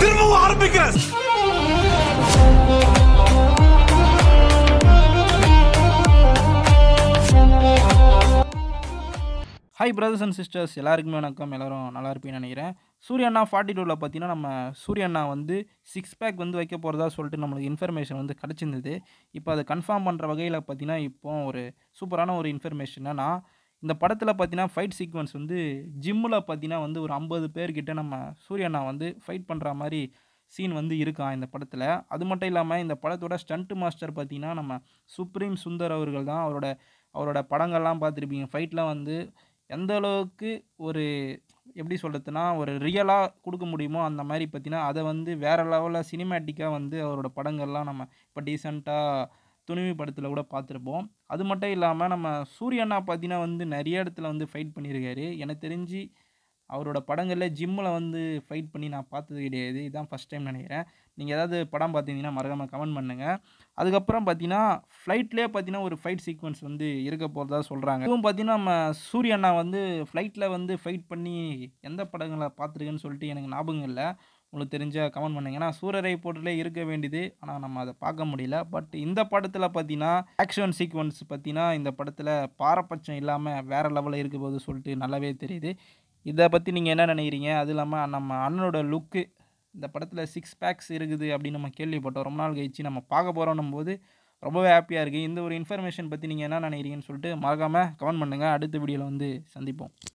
திரும்பவும் hi brothers and sisters எல்லாருக்குமே வணக்கம் எல்லோரும் நல்லா இருப்பீங்கன்னு நினைக்கிறேன் சூரியண்ணா ஃபார்ட்டி டூவில் பார்த்தீங்கன்னா நம்ம சூரியண்ணா வந்து சிக்ஸ் பேக் வந்து வைக்க போகிறதா சொல்லிட்டு நம்மளுக்கு இன்ஃபர்மேஷன் வந்து கிடச்சிருந்தது இப்போ அதை கன்ஃபார்ம் பண்ணுற வகையில் பார்த்தீங்கன்னா இப்போ ஒரு சூப்பரான ஒரு இன்ஃபர்மேஷன் என்னென்னா இந்த படத்தில் பார்த்தீங்கன்னா ஃபைட் சீக்வன்ஸ் வந்து ஜிம்மில் பார்த்தீங்கன்னா வந்து ஒரு ஐம்பது பேர்கிட்ட நம்ம சூரியண்ணா வந்து ஃபைட் பண்ணுற மாதிரி சீன் வந்து இருக்கான் இந்த படத்தில் அது மட்டும் இல்லாமல் இந்த படத்தோட ஸ்டண்ட் மாஸ்டர் பார்த்திங்கன்னா நம்ம சுப்ரீம் சுந்தர் அவர்கள் தான் அவரோட அவரோட படங்கள்லாம் பார்த்துருப்பீங்க ஃபைட்லாம் வந்து எந்த அளவுக்கு ஒரு எப்படி சொல்கிறதுனா ஒரு ரியலாக கொடுக்க முடியுமோ அந்த மாதிரி பார்த்திங்கன்னா அதை வந்து வேறு லெவலில் சினிமேட்டிக்காக வந்து அவரோட படங்கள்லாம் நம்ம இப்போ டீசெண்டாக துணிவு படத்தில் கூட பார்த்துருப்போம் அது மட்டும் இல்லாமல் நம்ம சூரியண்ணா பார்த்தீங்கன்னா வந்து நிறைய இடத்துல வந்து ஃபைட் பண்ணியிருக்காரு எனக்கு தெரிஞ்சு அவரோட படங்களில் ஜிம்மில் வந்து ஃபைட் பண்ணி நான் பார்த்தது கிடையாது இதுதான் ஃபஸ்ட் டைம் நினைக்கிறேன் நீங்கள் ஏதாவது படம் பார்த்தீங்கன்னா மறக்காமல் கமெண்ட் பண்ணுங்கள் அதுக்கப்புறம் பார்த்தீங்கன்னா ஃப்ளைட்லேயே பார்த்தீங்கன்னா ஒரு ஃபைட் சீக்வன்ஸ் வந்து இருக்க போகிறதா சொல்கிறாங்க இதுவும் பார்த்தீங்கன்னா நம்ம சூரியண்ணா வந்து ஃப்ளைட்டில் வந்து ஃபைட் பண்ணி எந்த படங்களை பார்த்துருக்குன்னு சொல்லிட்டு எனக்கு ஞாபகம் இல்லை உங்களுக்கு தெரிஞ்சால் கமெண்ட் பண்ணுங்க ஏன்னா சூரரை போட்டிலே இருக்க வேண்டியது ஆனால் நம்ம அதை பார்க்க முடியல பட் இந்த படத்தில் பார்த்தீங்கன்னா ஆக்ஷன் சீக்வன்ஸ் பார்த்தீங்கன்னா இந்த படத்தில் பாரபட்சம் இல்லாமல் வேறு லெவலில் இருக்க போது சொல்லிட்டு நல்லாவே தெரியுது இதை பற்றி நீங்கள் என்ன நினைக்கிறீங்க அது இல்லாமல் நம்ம அண்ணனோட லுக்கு இந்த படத்தில் சிக்ஸ் பேக்ஸ் இருக்குது அப்படின்னு நம்ம கேள்விப்பட்டோம் ரொம்ப நாள் கழிச்சு நம்ம பார்க்க போகிறோம் போது ரொம்பவே ஹாப்பியாக இருக்குது இந்த ஒரு இன்ஃபர்மேஷன் பற்றி நீங்கள் என்ன நினைக்கிறீங்கன்னு சொல்லிட்டு மறக்காமல் கமெண்ட் பண்ணுங்கள் அடுத்த வீடியோவில் வந்து சந்திப்போம்